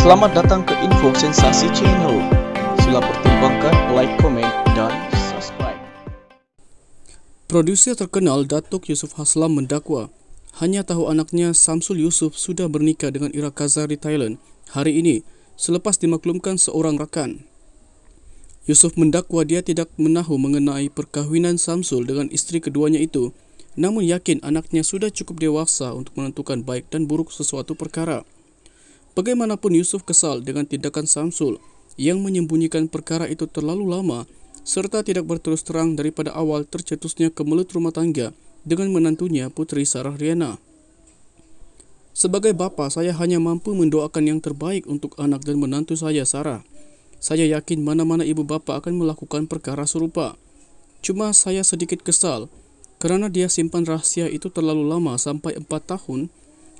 Selamat datang ke Info Sensasi Channel. Sila pertimbangkan like, comment, dan subscribe. Produser terkenal Datuk Yusuf Haslam mendakwa, hanya tahu anaknya Samsul Yusuf sudah bernikah dengan Ira Kazar di Thailand hari ini selepas dimaklumkan seorang rakan. Yusuf mendakwa dia tidak menahu mengenai perkahwinan Samsul dengan istri keduanya itu, namun yakin anaknya sudah cukup dewasa untuk menentukan baik dan buruk sesuatu perkara. Bagaimanapun Yusuf kesal dengan tindakan Samsul yang menyembunyikan perkara itu terlalu lama serta tidak berterus terang daripada awal tercetusnya kemelut rumah tangga dengan menantunya Putri Sarah Riana. Sebagai bapa, saya hanya mampu mendoakan yang terbaik untuk anak dan menantu saya, Sarah. Saya yakin mana-mana ibu bapa akan melakukan perkara serupa. Cuma saya sedikit kesal karena dia simpan rahasia itu terlalu lama sampai 4 tahun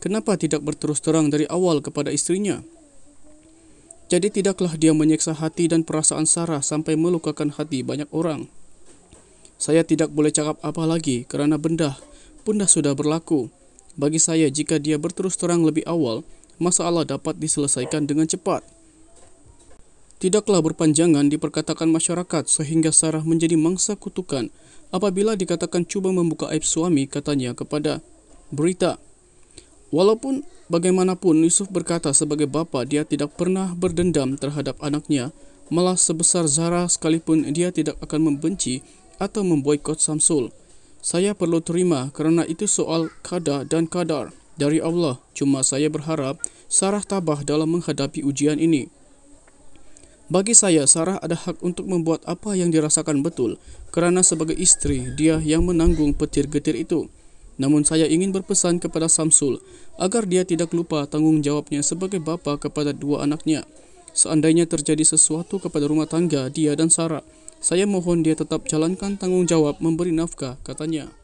Kenapa tidak berterus terang dari awal kepada istrinya? Jadi tidaklah dia menyiksa hati dan perasaan Sarah sampai melukakan hati banyak orang. Saya tidak boleh cakap apa lagi karena benda, benda sudah berlaku. Bagi saya jika dia berterus terang lebih awal, masalah dapat diselesaikan dengan cepat. Tidaklah berpanjangan diperkatakan masyarakat sehingga Sarah menjadi mangsa kutukan apabila dikatakan cuba membuka aib suami katanya kepada berita. Walaupun bagaimanapun Yusuf berkata sebagai bapa dia tidak pernah berdendam terhadap anaknya, malah sebesar zarah sekalipun dia tidak akan membenci atau memboikot Samsul. Saya perlu terima kerana itu soal kada dan kadar dari Allah. Cuma saya berharap Sarah tabah dalam menghadapi ujian ini. Bagi saya, Sarah ada hak untuk membuat apa yang dirasakan betul kerana sebagai isteri, dia yang menanggung petir getir itu.' Namun saya ingin berpesan kepada Samsul agar dia tidak lupa tanggung jawabnya sebagai bapak kepada dua anaknya. Seandainya terjadi sesuatu kepada rumah tangga dia dan Sarah, saya mohon dia tetap jalankan tanggung jawab memberi nafkah, katanya.